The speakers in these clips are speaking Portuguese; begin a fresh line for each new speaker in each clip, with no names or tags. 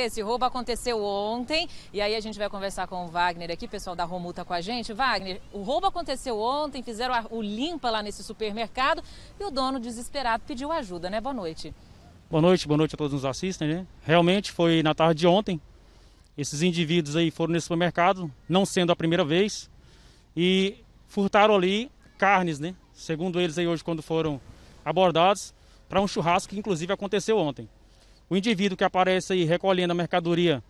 Esse roubo aconteceu ontem e aí a gente vai conversar com o Wagner aqui, pessoal da Romuta com a gente. Wagner, o roubo aconteceu ontem, fizeram o limpa lá nesse supermercado e o dono desesperado pediu ajuda, né? Boa noite.
Boa noite, boa noite a todos que nos assistem, né? Realmente foi na tarde de ontem. Esses indivíduos aí foram nesse supermercado, não sendo a primeira vez, e furtaram ali carnes, né? Segundo eles aí hoje quando foram abordados para um churrasco que inclusive aconteceu ontem. O indivíduo que aparece aí recolhendo a mercadoria,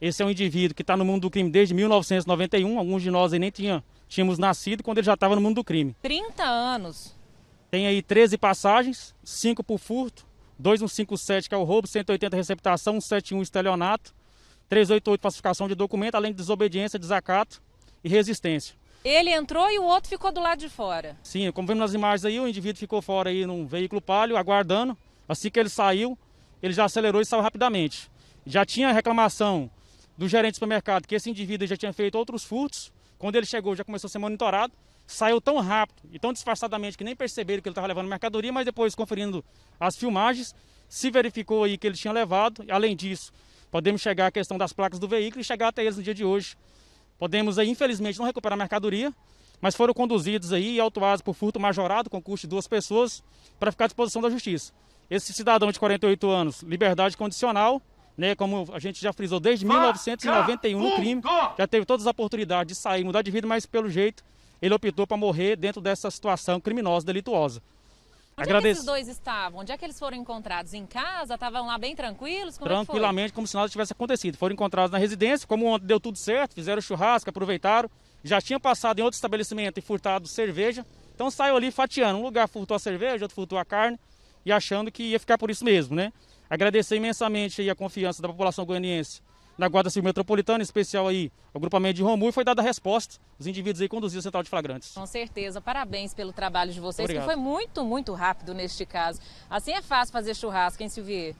esse é um indivíduo que está no mundo do crime desde 1991. Alguns de nós aí nem tinha, tínhamos nascido quando ele já estava no mundo do crime.
30 anos.
Tem aí 13 passagens, 5 por furto, 2157 que é o roubo, 180 receptação, 171 estelionato, 388 falsificação de documento, além de desobediência, desacato e resistência.
Ele entrou e o outro ficou do lado de fora.
Sim, como vemos nas imagens aí, o indivíduo ficou fora aí num veículo palio, aguardando. Assim que ele saiu, ele já acelerou e saiu rapidamente. Já tinha reclamação do gerente do supermercado que esse indivíduo já tinha feito outros furtos. Quando ele chegou, já começou a ser monitorado. Saiu tão rápido e tão disfarçadamente que nem perceberam que ele estava levando mercadoria, mas depois, conferindo as filmagens, se verificou aí que ele tinha levado. Além disso, podemos chegar à questão das placas do veículo e chegar até eles no dia de hoje. Podemos aí, infelizmente, não recuperar mercadoria, mas foram conduzidos aí e autuados por furto majorado, com custo de duas pessoas, para ficar à disposição da justiça esse cidadão de 48 anos, liberdade condicional, né, como a gente já frisou desde 1991 no crime, já teve todas as oportunidades de sair, mudar de vida, mas pelo jeito ele optou para morrer dentro dessa situação criminosa, delituosa. Onde Agradeço. é que esses dois
estavam? Onde é que eles foram encontrados? Em casa? Estavam lá bem tranquilos? Como é Tranquilamente,
é como se nada tivesse acontecido. Foram encontrados na residência, como ontem deu tudo certo, fizeram churrasco, aproveitaram. Já tinham passado em outro estabelecimento e furtado cerveja. Então saiu ali fatiando. Um lugar furtou a cerveja, outro furtou a carne e achando que ia ficar por isso mesmo, né? Agradecer imensamente a confiança da população goianiense na Guarda Civil Metropolitana, em especial aí o agrupamento de Romu, e foi dada a resposta. Os indivíduos aí conduziram a central de flagrantes. Com
certeza, parabéns pelo trabalho de vocês, Obrigado. que foi muito, muito rápido neste caso. Assim é fácil fazer churrasco, hein, Silvier?